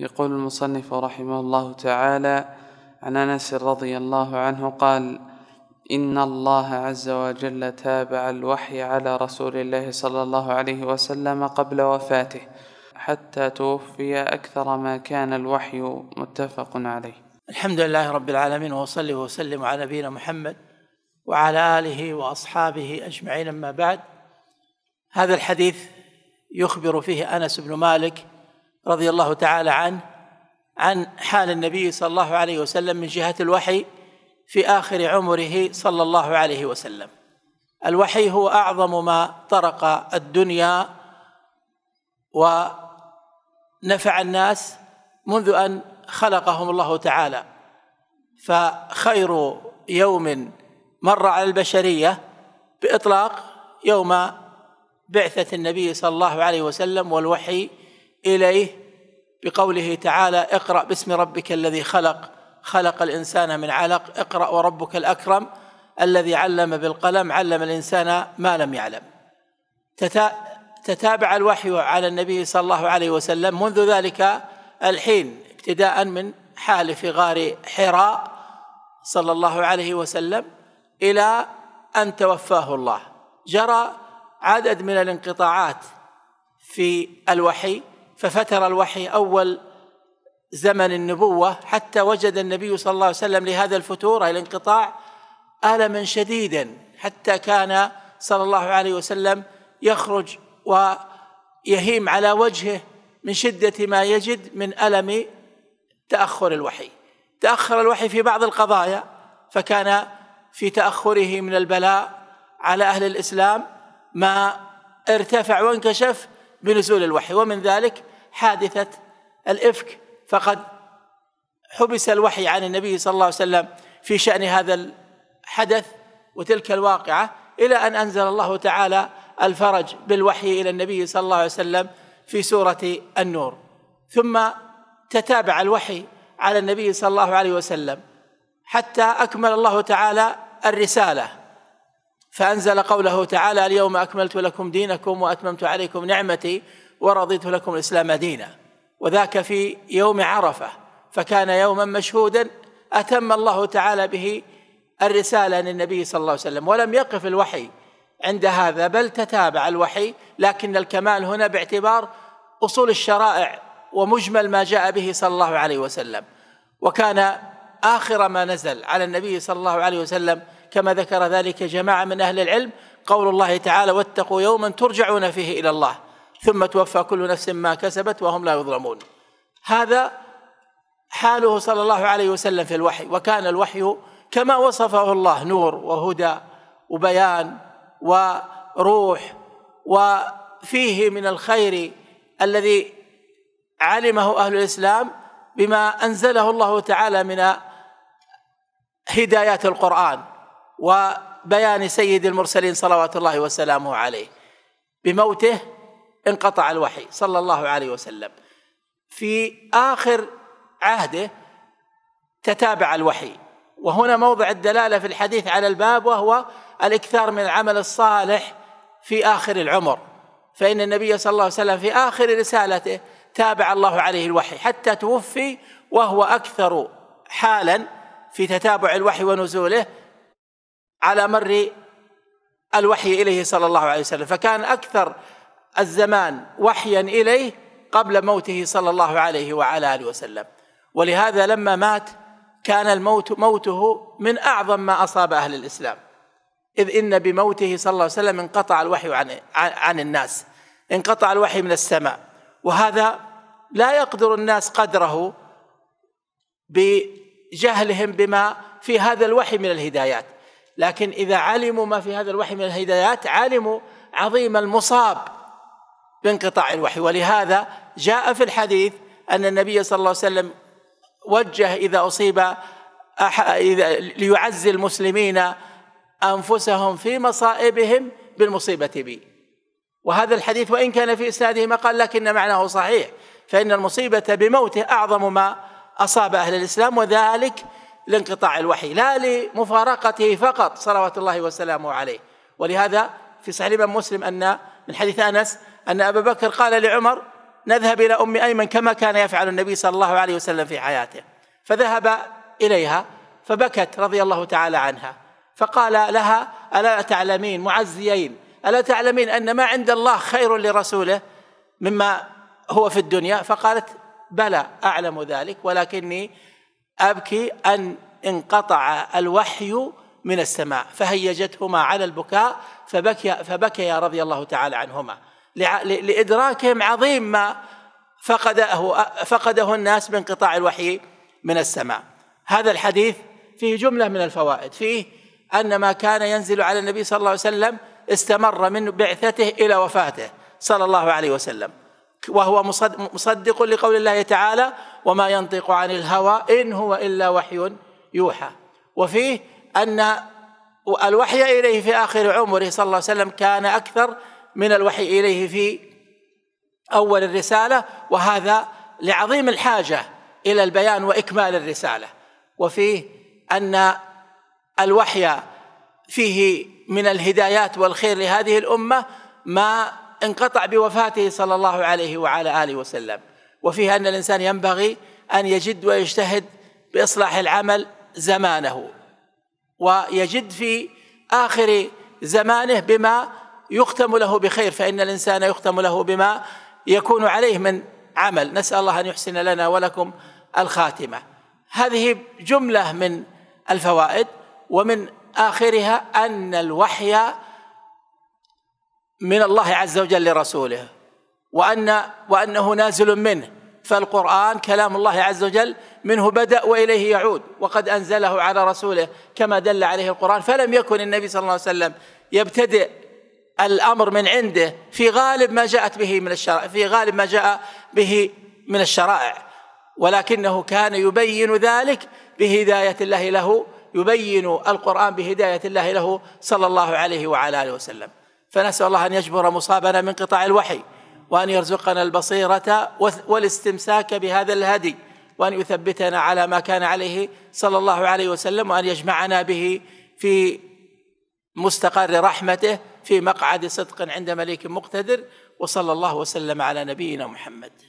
يقول المصنف رحمه الله تعالى عن انس رضي الله عنه قال ان الله عز وجل تابع الوحي على رسول الله صلى الله عليه وسلم قبل وفاته حتى توفي اكثر ما كان الوحي متفق عليه الحمد لله رب العالمين وصلي وسلم على نبينا محمد وعلى اله واصحابه اجمعين اما بعد هذا الحديث يخبر فيه انس بن مالك رضي الله تعالى عنه عن حال النبي صلى الله عليه وسلم من جهة الوحي في آخر عمره صلى الله عليه وسلم الوحي هو أعظم ما طرق الدنيا ونفع الناس منذ أن خلقهم الله تعالى فخير يوم مر على البشرية بإطلاق يوم بعثة النبي صلى الله عليه وسلم والوحي إليه بقوله تعالى اقرأ باسم ربك الذي خلق خلق الإنسان من علق اقرأ وربك الأكرم الذي علم بالقلم علم الإنسان ما لم يعلم تتابع الوحي على النبي صلى الله عليه وسلم منذ ذلك الحين ابتداء من حال في غار حراء صلى الله عليه وسلم إلى أن توفاه الله جرى عدد من الانقطاعات في الوحي ففتر الوحي أول زمن النبوة حتى وجد النبي صلى الله عليه وسلم لهذا الفتور أي الانقطاع ألما شديدا حتى كان صلى الله عليه وسلم يخرج ويهيم على وجهه من شدة ما يجد من ألم تأخر الوحي تأخر الوحي في بعض القضايا فكان في تأخره من البلاء على أهل الإسلام ما ارتفع وانكشف بنزول الوحي ومن ذلك حادثة الإفك فقد حبس الوحي عن النبي صلى الله عليه وسلم في شأن هذا الحدث وتلك الواقعة إلى أن أنزل الله تعالى الفرج بالوحي إلى النبي صلى الله عليه وسلم في سورة النور ثم تتابع الوحي على النبي صلى الله عليه وسلم حتى أكمل الله تعالى الرسالة فأنزل قوله تعالى اليوم أكملت لكم دينكم وأتممت عليكم نعمتي ورضيت لكم الإسلام دينا وذاك في يوم عرفة فكان يوما مشهودا أتم الله تعالى به الرسالة للنبي صلى الله عليه وسلم ولم يقف الوحي عند هذا بل تتابع الوحي لكن الكمال هنا باعتبار أصول الشرائع ومجمل ما جاء به صلى الله عليه وسلم وكان آخر ما نزل على النبي صلى الله عليه وسلم كما ذكر ذلك جماعة من أهل العلم قول الله تعالى واتقوا يوما ترجعون فيه إلى الله ثم توفى كل نفس ما كسبت وهم لا يظلمون هذا حاله صلى الله عليه وسلم في الوحي وكان الوحي كما وصفه الله نور وهدى وبيان وروح وفيه من الخير الذي علمه أهل الإسلام بما أنزله الله تعالى من هدايات القرآن وبيان سيد المرسلين صلوات الله وسلامه عليه بموته انقطع الوحي صلى الله عليه وسلم في آخر عهده تتابع الوحي وهنا موضع الدلالة في الحديث على الباب وهو الإكثار من العمل الصالح في آخر العمر فإن النبي صلى الله عليه وسلم في آخر رسالته تابع الله عليه الوحي حتى توفي وهو أكثر حالا في تتابع الوحي ونزوله على مر الوحي إليه صلى الله عليه وسلم فكان أكثر الزمان وحيا إليه قبل موته صلى الله عليه وعلى آله وسلم ولهذا لما مات كان الموت موته من أعظم ما أصاب أهل الإسلام إذ إن بموته صلى الله عليه وسلم انقطع الوحي عن, عن الناس انقطع الوحي من السماء وهذا لا يقدر الناس قدره بجهلهم بما في هذا الوحي من الهدايات لكن إذا علموا ما في هذا الوحي من الهدايات علموا عظيم المصاب بانقطاع الوحي ولهذا جاء في الحديث أن النبي صلى الله عليه وسلم وجه إذا أصيب إذا ليعزي المسلمين أنفسهم في مصائبهم بالمصيبة بي وهذا الحديث وإن كان في إسناده مقال لكن معناه صحيح فإن المصيبة بموته أعظم ما أصاب أهل الإسلام وذلك لانقطاع الوحي لا لمفارقته فقط صلوات الله وسلامه عليه ولهذا في صحيح الإمام مسلم أن من حديث أنس أن أبا بكر قال لعمر نذهب إلى أم أيمن كما كان يفعل النبي صلى الله عليه وسلم في حياته فذهب إليها فبكت رضي الله تعالى عنها فقال لها ألا تعلمين معزيين ألا تعلمين أن ما عند الله خير لرسوله مما هو في الدنيا فقالت بلى أعلم ذلك ولكني أبكي أن انقطع الوحي من السماء فهيجتهما على البكاء فبكي فبكيا رضي الله تعالى عنهما لإدراكهم عظيم ما فقده فقده الناس بانقطاع الوحي من السماء هذا الحديث فيه جملة من الفوائد فيه أن ما كان ينزل على النبي صلى الله عليه وسلم استمر من بعثته إلى وفاته صلى الله عليه وسلم وهو مصدق لقول الله تعالى وما ينطق عن الهوى إن هو إلا وحي يوحى وفيه أن الوحي إليه في آخر عمره صلى الله عليه وسلم كان أكثر من الوحي إليه في أول الرسالة وهذا لعظيم الحاجة إلى البيان وإكمال الرسالة وفيه أن الوحي فيه من الهدايات والخير لهذه الأمة ما انقطع بوفاته صلى الله عليه وعلى آله وسلم وفيها أن الإنسان ينبغي أن يجد ويجتهد بإصلاح العمل زمانه ويجد في آخر زمانه بما يختم له بخير فإن الإنسان يختم له بما يكون عليه من عمل نسأل الله أن يحسن لنا ولكم الخاتمة هذه جملة من الفوائد ومن آخرها أن الوحي من الله عز وجل لرسوله وأن وأنه نازل منه فالقرآن كلام الله عز وجل منه بدأ وإليه يعود وقد أنزله على رسوله كما دل عليه القرآن فلم يكن النبي صلى الله عليه وسلم يبتدئ الأمر من عنده في غالب ما جاءت به من الشرائع في غالب ما جاء به من الشرائع ولكنه كان يبين ذلك بهداية الله له يبين القرآن بهداية الله له صلى الله عليه وعلى آله وسلم فنسأل الله أن يجبر مصابنا من قطاع الوحي وأن يرزقنا البصيرة والاستمساك بهذا الهدي وأن يثبتنا على ما كان عليه صلى الله عليه وسلم وأن يجمعنا به في مستقر رحمته في مقعد صدق عند مليك مقتدر وصلى الله وسلم على نبينا محمد